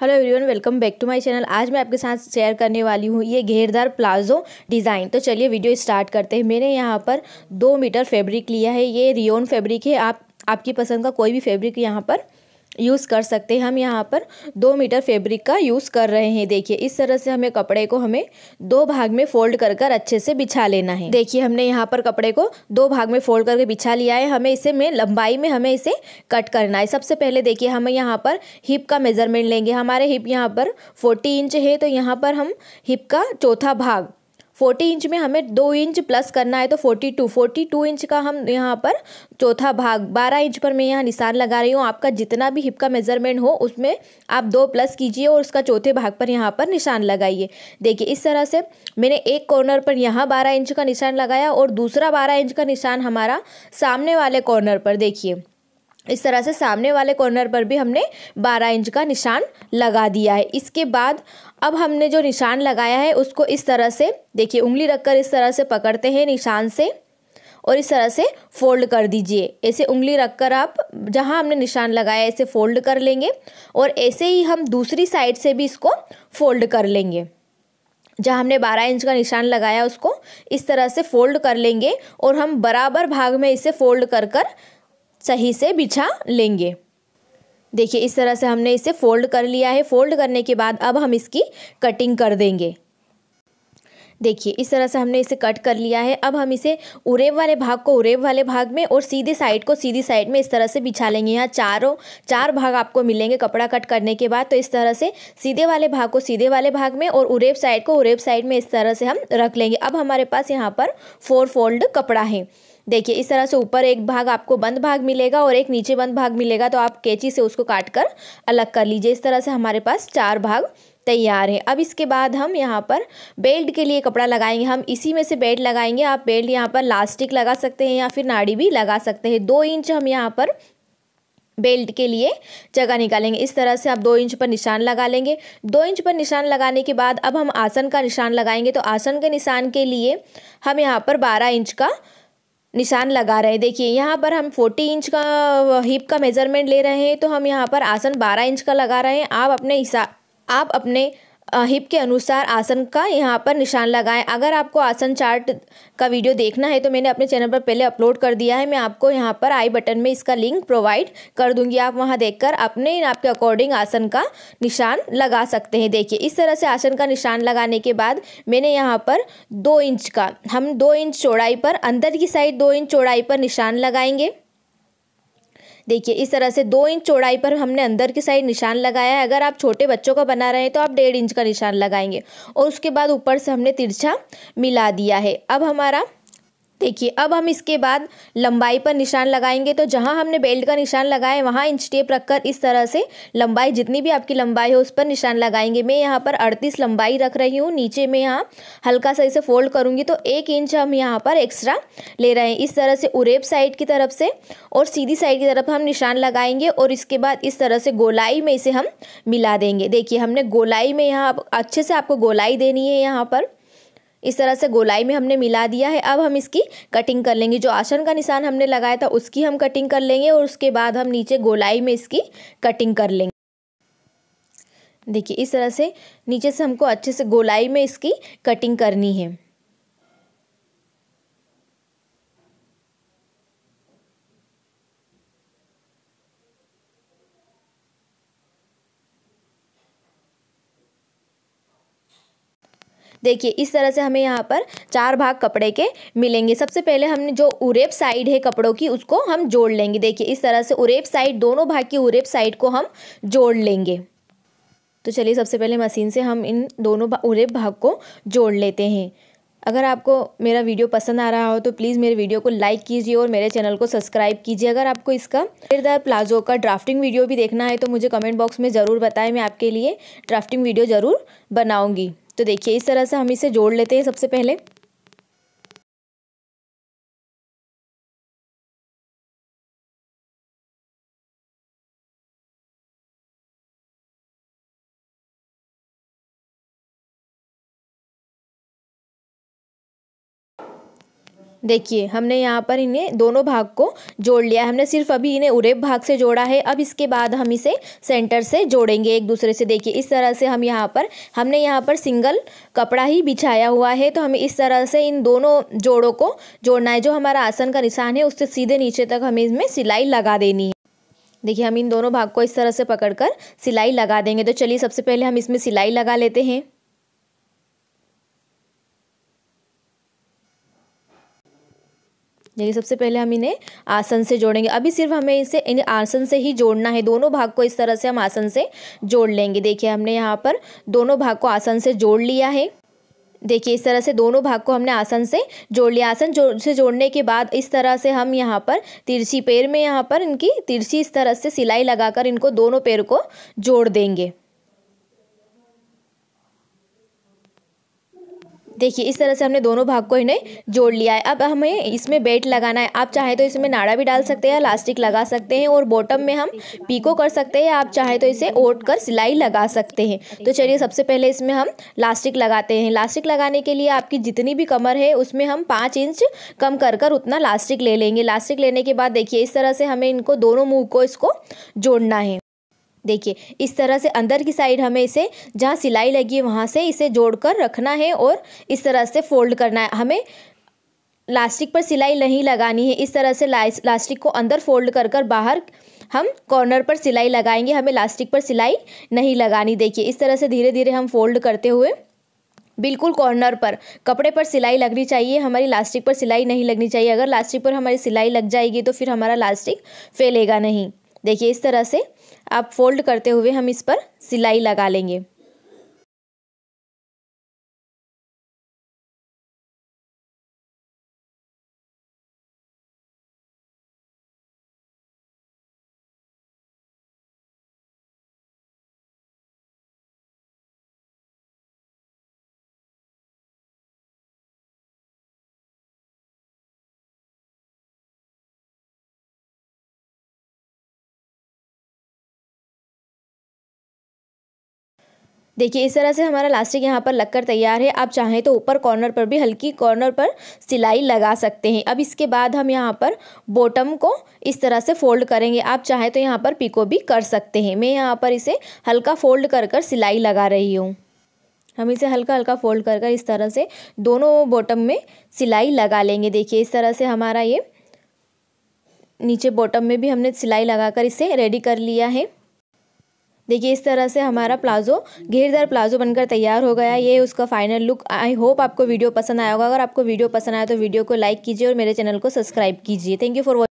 hello everyone welcome back to my channel आज मैं आपके साथ शेयर करने वाली हूँ ये घेरदार प्लाजो डिज़ाइन तो चलिए वीडियो स्टार्ट करते हैं मैंने यहाँ पर दो मीटर फैब्रिक लिया है ये रियोन फैब्रिक है आप आपकी पसंद का कोई भी फैब्रिक यहाँ पर यूज़ कर सकते हैं हम यहाँ पर दो मीटर फैब्रिक का यूज़ कर रहे हैं देखिए इस तरह से हमें कपड़े को हमें दो भाग में फोल्ड कर कर अच्छे से बिछा लेना है देखिए हमने यहाँ पर कपड़े को दो भाग में फोल्ड करके बिछा लिया है हमें इसे में लंबाई में हमें इसे कट करना है सबसे पहले देखिए हम यहाँ पर हिप का मेज़रमेंट लेंगे हमारे हिप यहाँ पर फोर्टी इंच है तो यहाँ पर हम हिप का चौथा भाग फोर्टी इंच में हमें दो इंच प्लस करना है तो forty two forty two inch का हम यहाँ पर चौथा भाग बारह इंच पर मैं यहाँ निशान लगा रही हूँ आपका जितना भी हिप का मेज़रमेंट हो उसमें आप दो प्लस कीजिए और उसका चौथे भाग पर यहाँ पर निशान लगाइए देखिए इस तरह से मैंने एक कॉर्नर पर यहाँ बारह इंच का निशान लगाया और दूसरा बारह इंच का निशान हमारा सामने वाले कॉर्नर पर देखिए इस तरह से सामने वाले कॉर्नर पर भी हमने 12 इंच का निशान लगा दिया है इसके बाद अब हमने जो निशान लगाया है उसको इस तरह से देखिए उंगली रखकर इस तरह से पकड़ते हैं निशान से और इस तरह से फोल्ड कर दीजिए ऐसे उंगली रखकर आप जहां हमने निशान लगाया ऐसे फोल्ड कर लेंगे और ऐसे ही हम दूसरी साइड से भी इसको फोल्ड कर लेंगे जहाँ हमने 12 इंच का निशान लगाया उसको इस तरह से फोल्ड कर लेंगे और हम बराबर भाग में इसे फोल्ड कर कर सही से बिछा लेंगे देखिए इस तरह से हमने इसे फोल्ड कर लिया है फोल्ड करने के बाद अब हम इसकी कटिंग कर देंगे देखिए इस तरह से हमने इसे कट कर लिया है अब हम इसे उरेब वाले भाग को उरेब वाले भाग में और सीधे साइड को सीधी साइड में इस तरह से बिछा लेंगे यहाँ चारों चार भाग आपको मिलेंगे कपड़ा कट करने के बाद तो इस तरह से सीधे वाले भाग को सीधे वाले भाग में और उरेब साइड को उरेब साइड में इस तरह से हम रख लेंगे अब हमारे पास यहाँ पर फोर फोल्ड कपड़ा है देखिए इस तरह से ऊपर एक भाग आपको बंद भाग मिलेगा और एक नीचे बंद भाग मिलेगा तो आप कैंची से उसको काट कर अलग कर लीजिए इस तरह से हमारे पास चार भाग तैयार है अब इसके बाद हम यहाँ पर बेल्ट के लिए कपड़ा लगाएंगे हम इसी में से बेल्ट लगाएंगे आप बेल्ट यहाँ पर लास्टिक लगा सकते हैं या फिर नाड़ी भी लगा सकते हैं दो इंच हम यहाँ पर बेल्ट के लिए जगह निकालेंगे इस तरह से आप दो इंच पर निशान लगा लेंगे दो इंच पर निशान लगाने के बाद अब हम आसन का निशान लगाएंगे तो आसन के निशान के लिए हम यहाँ पर बारह इंच का निशान लगा रहे हैं देखिए यहाँ पर हम 40 इंच का हिप का मेजरमेंट ले रहे हैं तो हम यहाँ पर आसन 12 इंच का लगा रहे हैं आप अपने हिसाब आप अपने हिप के अनुसार आसन का यहाँ पर निशान लगाएं अगर आपको आसन चार्ट का वीडियो देखना है तो मैंने अपने चैनल पर पहले अपलोड कर दिया है मैं आपको यहाँ पर आई बटन में इसका लिंक प्रोवाइड कर दूंगी आप वहाँ देखकर अपने आपके अकॉर्डिंग आसन का निशान लगा सकते हैं देखिए इस तरह से आसन का निशान लगाने के बाद मैंने यहाँ पर दो इंच का हम दो इंच चौड़ाई पर अंदर की साइड दो इंच चौड़ाई पर निशान लगाएंगे देखिए इस तरह से दो इंच चौड़ाई पर हमने अंदर की साइड निशान लगाया है अगर आप छोटे बच्चों का बना रहे हैं तो आप डेढ़ इंच का निशान लगाएंगे और उसके बाद ऊपर से हमने तिरछा मिला दिया है अब हमारा देखिए अब हम इसके बाद लंबाई पर निशान लगाएंगे तो जहां हमने बेल्ट का निशान लगाया वहां इंच टेप रखकर इस तरह से लंबाई जितनी भी आपकी लंबाई हो उस पर निशान लगाएंगे मैं यहां पर 38 लंबाई रख रही हूं नीचे में यहां हल्का सा इसे फोल्ड करूंगी तो एक इंच हम यहां पर एक्स्ट्रा ले रहे हैं इस तरह से उरेब साइड की तरफ से और सीधी साइड की तरफ हम निशान लगाएंगे और इसके बाद इस तरह से गोलाई में इसे हम मिला देंगे देखिए हमने गोलाई में यहाँ अच्छे से आपको गोलाई देनी है यहाँ पर इस तरह से गोलाई में हमने मिला दिया है अब हम इसकी कटिंग कर लेंगे जो आसन का निशान हमने लगाया था उसकी हम कटिंग कर लेंगे और उसके बाद हम नीचे गोलाई में इसकी कटिंग कर लेंगे देखिए इस तरह से नीचे से हमको अच्छे से गोलाई में इसकी कटिंग करनी है देखिए इस तरह से हमें यहाँ पर चार भाग कपड़े के मिलेंगे सबसे पहले हमने जो उरेप साइड है कपड़ों की उसको हम जोड़ लेंगे देखिए इस तरह से उरेप साइड दोनों भाग की उरेप साइड को हम जोड़ लेंगे तो चलिए सबसे पहले मशीन से हम इन दोनों भा, उरेप भाग को जोड़ लेते हैं अगर आपको मेरा वीडियो पसंद आ रहा हो तो प्लीज़ मेरे वीडियो को लाइक कीजिए और मेरे चैनल को सब्सक्राइब कीजिए अगर आपको इसका घेरदार प्लाजो का ड्राफ्टिंग वीडियो भी देखना है तो मुझे कमेंट बॉक्स में ज़रूर बताएं मैं आपके लिए ड्राफ्टिंग वीडियो ज़रूर बनाऊँगी तो देखिए इस तरह से हम इसे जोड़ लेते हैं सबसे पहले देखिए हमने यहाँ पर इन्हें दोनों भाग को जोड़ लिया हमने सिर्फ अभी इन्हें उरेब भाग से जोड़ा है अब इसके बाद हम इसे सेंटर से जोड़ेंगे एक दूसरे से देखिए इस तरह से हम यहाँ पर हमने यहाँ पर सिंगल कपड़ा ही बिछाया हुआ है तो हमें इस तरह से इन दोनों जोड़ों को जोड़ना है जो हमारा आसन का निशान है उससे सीधे नीचे तक हमें इसमें सिलाई लगा देनी है देखिए हम इन दोनों भाग को इस तरह से पकड़कर सिलाई लगा देंगे तो चलिए सबसे पहले हम इसमें सिलाई लगा लेते हैं देखिए सबसे पहले हम इन्हें आसन से जोड़ेंगे अभी सिर्फ हमें इसे इन आसन से ही जोड़ना है दोनों भाग को इस तरह से हम आसन से जोड़ लेंगे देखिए हमने यहाँ पर दोनों भाग को आसन से जोड़ लिया है देखिए इस तरह से दोनों भाग को हमने आसन से जोड़ लिया आसन जो, से जोड़ने के बाद इस तरह से हम यहाँ पर तिरछी पैर में यहाँ पर इनकी तिरछी इस तरह से सिलाई लगाकर इनको दोनों पैर को जोड़ देंगे देखिए इस तरह से हमने दोनों भाग को इन्हें जोड़ लिया है अब हमें इसमें बेल्ट लगाना है आप चाहे तो इसमें नाड़ा भी डाल सकते हैं या लास्टिक लगा सकते हैं और बॉटम में हम पीको कर सकते हैं आप चाहे तो इसे ओट कर सिलाई लगा सकते हैं तो चलिए सबसे पहले इसमें हम लास्टिक लगाते हैं लास्टिक लगाने के लिए आपकी जितनी भी कमर है उसमें हम पाँच इंच कम कर कर उतना लास्टिक ले लेंगे लास्टिक लेने के बाद देखिए इस तरह से हमें इनको दोनों मुँह को इसको जोड़ना है देखिए इस तरह से अंदर की साइड हमें इसे जहाँ सिलाई लगी है वहाँ से इसे जोड़कर रखना है और इस तरह से फोल्ड करना है हमें लास्टिक पर सिलाई नहीं लगानी है इस तरह से लास्टिक को अंदर फोल्ड कर कर बाहर हम कॉर्नर पर सिलाई लगाएंगे हमें लास्टिक पर सिलाई नहीं लगानी देखिए इस तरह से धीरे धीरे हम फोल्ड करते हुए बिल्कुल कॉर्नर पर कपड़े पर सिलाई लगनी चाहिए हमारी लास्टिक पर सिलाई नहीं लगनी चाहिए अगर लास्टिक पर हमारी सिलाई लग जाएगी तो फिर हमारा लास्टिक फैलेगा नहीं देखिए इस तरह से आप फोल्ड करते हुए हम इस पर सिलाई लगा लेंगे देखिए इस तरह से हमारा लास्टिक यहाँ पर लगकर तैयार है आप चाहें तो ऊपर कॉर्नर पर भी हल्की कॉर्नर पर सिलाई लगा सकते हैं अब इसके बाद हम यहाँ पर बॉटम को इस तरह से फोल्ड करेंगे आप चाहें तो यहाँ पर पिको भी कर सकते हैं मैं यहाँ पर इसे हल्का फोल्ड कर कर सिलाई लगा रही हूँ हम इसे हल्का हल्का फोल्ड कर कर इस तरह से दोनों बॉटम में सिलाई लगा लेंगे देखिए इस तरह से हमारा ये नीचे बॉटम में भी हमने सिलाई लगाकर इसे रेडी कर लिया है देखिए इस तरह से हमारा प्लाजो घेरदार प्लाजो बनकर तैयार हो गया ये उसका फाइनल लुक आई होप आपको वीडियो पसंद आया होगा अगर आपको वीडियो पसंद आया तो वीडियो को लाइक कीजिए और मेरे चैनल को सब्सक्राइब कीजिए थैंक यू फॉर